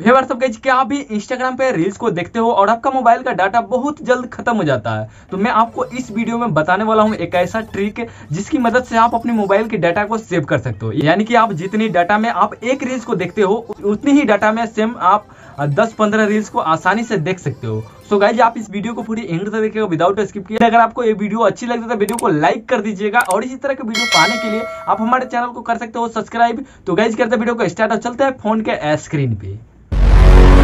हे क्या आप भी इंस्टाग्राम पे रील्स को देखते हो और आपका मोबाइल का डाटा बहुत जल्द खत्म हो जाता है तो मैं आपको इस वीडियो में बताने वाला हूँ एक ऐसा ट्रिक जिसकी मदद से आप अपने मोबाइल के डाटा को सेव कर सकते हो यानी कि आप जितनी डाटा में आप एक रील्स को देखते हो उतनी ही डाटा में सेम आप दस पंद्रह रील्स को आसानी से देख सकते हो सो गाइज आप इस वीडियो को पूरी एंड तक देखेगा विदाउट स्किप किए अगर आपको ये वीडियो अच्छी लगती है तो वीडियो को लाइक कर दीजिएगा और इसी तरह के वीडियो पाने के लिए आप हमारे चैनल को कर सकते हो सब्सक्राइब तो गाइज करते वीडियो को स्टार्ट चलते हैं फोन के स्क्रीन पे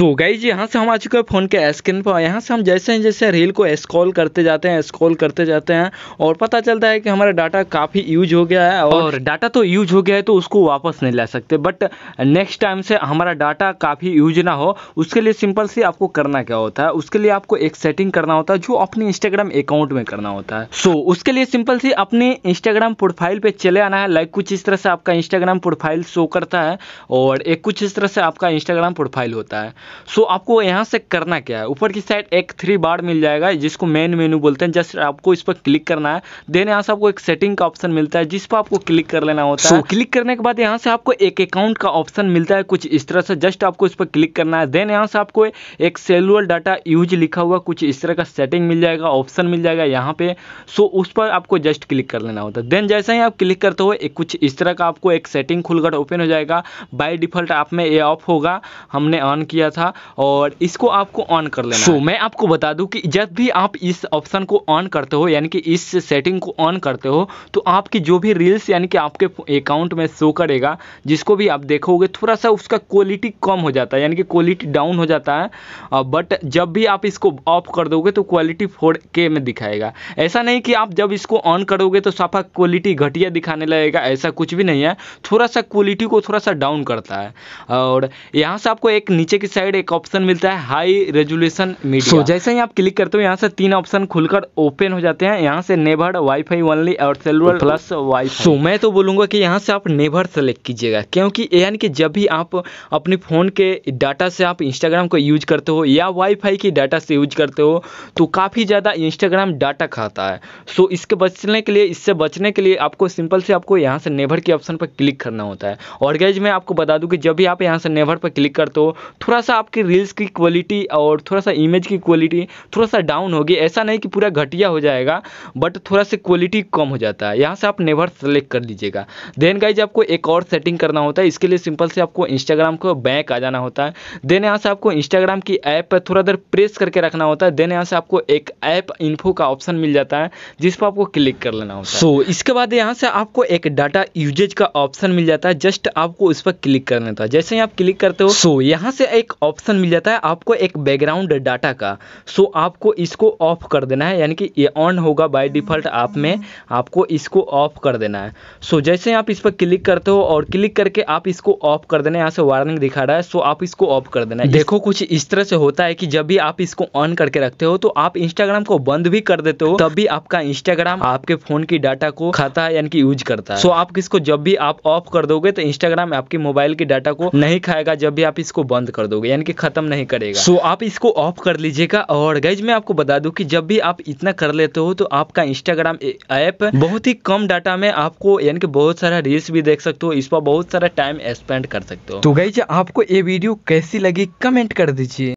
सो so जी यहाँ से हम आ चुके हैं फ़ोन के स्क्रीन पर यहाँ से हम जैसे ही जैसे रील को स्क्रॉल करते जाते हैं स्क्रॉल करते जाते हैं और पता चलता है कि हमारा डाटा काफ़ी यूज हो गया है और, और डाटा तो यूज हो गया है तो उसको वापस नहीं ला सकते बट नेक्स्ट टाइम से हमारा डाटा काफ़ी यूज ना हो उसके लिए सिंपल से आपको करना क्या होता है उसके लिए आपको एक सेटिंग करना होता है जो अपने इंस्टाग्राम अकाउंट में करना होता है सो so, उसके लिए सिंपल से अपने इंस्टाग्राम प्रोफाइल पर चले आना है लाइक कुछ इस तरह से आपका इंस्टाग्राम प्रोफाइल शो करता है और एक कुछ इस तरह से आपका इंस्टाग्राम प्रोफाइल होता है सो आपको यहाँ से करना क्या है ऊपर की साइड एक थ्री बार मिल जाएगा जिसको मेन मेनू बोलते हैं जस्ट आपको इस पर क्लिक करना है देन यहाँ से आपको एक सेटिंग का ऑप्शन मिलता है जिस पर आपको क्लिक कर लेना होता so, है क्लिक करने के बाद यहाँ से आपको एक अकाउंट का ऑप्शन मिलता है कुछ इस तरह से जस्ट आपको इस पर क्लिक करना है देन यहाँ से आपको एक सेलुअल डाटा यूज लिखा हुआ कुछ इस तरह का सेटिंग मिल जाएगा ऑप्शन मिल जाएगा यहाँ पे सो उस पर आपको जस्ट क्लिक कर लेना होता है देन जैसे ही आप क्लिक करते हो कुछ इस तरह का आपको एक सेटिंग खुलकर ओपन हो जाएगा बाई डिफॉल्ट आप में ये ऑफ होगा हमने ऑन किया गया था और इसको आपको ऑन कर लेना so, है। मैं आपको बता दूं कि जब भी आप इस ऑप्शन को ऑन करते हो यानी कि इस सेटिंग को ऑन करते हो तो आपकी जो भी रील्स यानी कि आपके अकाउंट में शो करेगा जिसको भी आप देखोगे थोड़ा सा उसका क्वालिटी कम हो जाता है यानी कि क्वालिटी डाउन हो जाता है बट जब भी आप इसको ऑफ कर दोगे तो क्वालिटी फोर के में दिखाएगा ऐसा नहीं कि आप जब इसको ऑन करोगे तो साफा क्वालिटी घटिया दिखाने लगेगा ऐसा कुछ भी नहीं है थोड़ा सा क्वालिटी को थोड़ा सा डाउन करता है और यहाँ से आपको एक नीचे की साइड एक ऑप्शन मिलता है हाई रेजोल्यूशन मीडिया so, जैसे ही आप क्लिक करते हो यहाँ से तीन ऑप्शन खुलकर ओपन हो जाते हैं यहाँ से नेभर वाईफाई ओनली और सेलुलर प्लस वाई सो मैं तो बोलूंगा कि यहाँ से आप नेभर सेलेक्ट कीजिएगा क्योंकि यानी कि जब भी आप अपने फ़ोन के डाटा से आप इंस्टाग्राम को यूज करते हो या वाईफाई की डाटा से यूज करते हो तो काफ़ी ज़्यादा इंस्टाग्राम डाटा खाता है सो so, इसके बचने के लिए इससे बचने के लिए आपको सिंपल से आपको यहाँ से नेभर के ऑप्शन पर क्लिक करना होता है और गैज मैं आपको बता दूँ कि जब भी आप यहाँ से नेभर पर क्लिक करते हो थोड़ा सा आपकी रील्स की क्वालिटी और थोड़ा सा इमेज की क्वालिटी थोड़ा सा डाउन होगी ऐसा नहीं कि पूरा घटिया हो जाएगा बट थोड़ा सा क्वालिटी कम हो जाता है यहाँ से आप नेवर सेलेक्ट कर लीजिएगा देन गाइज आपको एक और सेटिंग करना होता है इसके लिए सिंपल से आपको इंस्टाग्राम को बैक आ जाना होता है देन यहाँ से आपको इंस्टाग्राम की ऐप पर थोड़ा देर प्रेस करके रखना होता है देन यहाँ से आपको एक ऐप इन्फो का ऑप्शन मिल जाता है जिस पर आपको क्लिक कर लेना होता है सो so, इसके बाद यहाँ से आपको एक डाटा यूजेज का ऑप्शन मिल जाता है जस्ट आपको इस पर क्लिक करना था है जैसे ही आप क्लिक करते हो सो so, यहाँ से एक ऑप्शन मिल जाता है आपको एक बैकग्राउंड डाटा का सो आपको इसको ऑफ कर देना है यानी कि ये ऑन होगा बाय डिफ़ॉल्ट आप में आपको इसको ऑफ कर देना है सो जैसे आप इस पर क्लिक करते हो और क्लिक करके आप इसको ऑफ कर देना यहाँ से वार्निंग दिखा रहा है सो आप इसको ऑफ कर देना है देखो कुछ इस तरह से होता है कि जब भी आप इसको ऑन करके रखते हो तो आप इंस्टाग्राम को बंद भी कर देते हो तब भी आपका इंस्टाग्राम आपके फोन की डाटा को खाता है यानी कि यूज करता है सो आप इसको जब भी आप ऑफ कर दोगे तो इंस्टाग्राम आपके मोबाइल की डाटा को नहीं खाएगा जब भी आप इसको बंद कर दोगे यानी कि ख़त्म नहीं करेगा सो so, आप इसको ऑफ कर लीजिएगा और गैज मैं आपको बता दू कि जब भी आप इतना कर लेते हो तो आपका इंस्टाग्राम ऐप बहुत ही कम डाटा में आपको यानी कि बहुत सारा रील्स भी देख सकते हो इस पर बहुत सारा टाइम स्पेंड कर सकते हो तो गैज आपको ये वीडियो कैसी लगी कमेंट कर दीजिए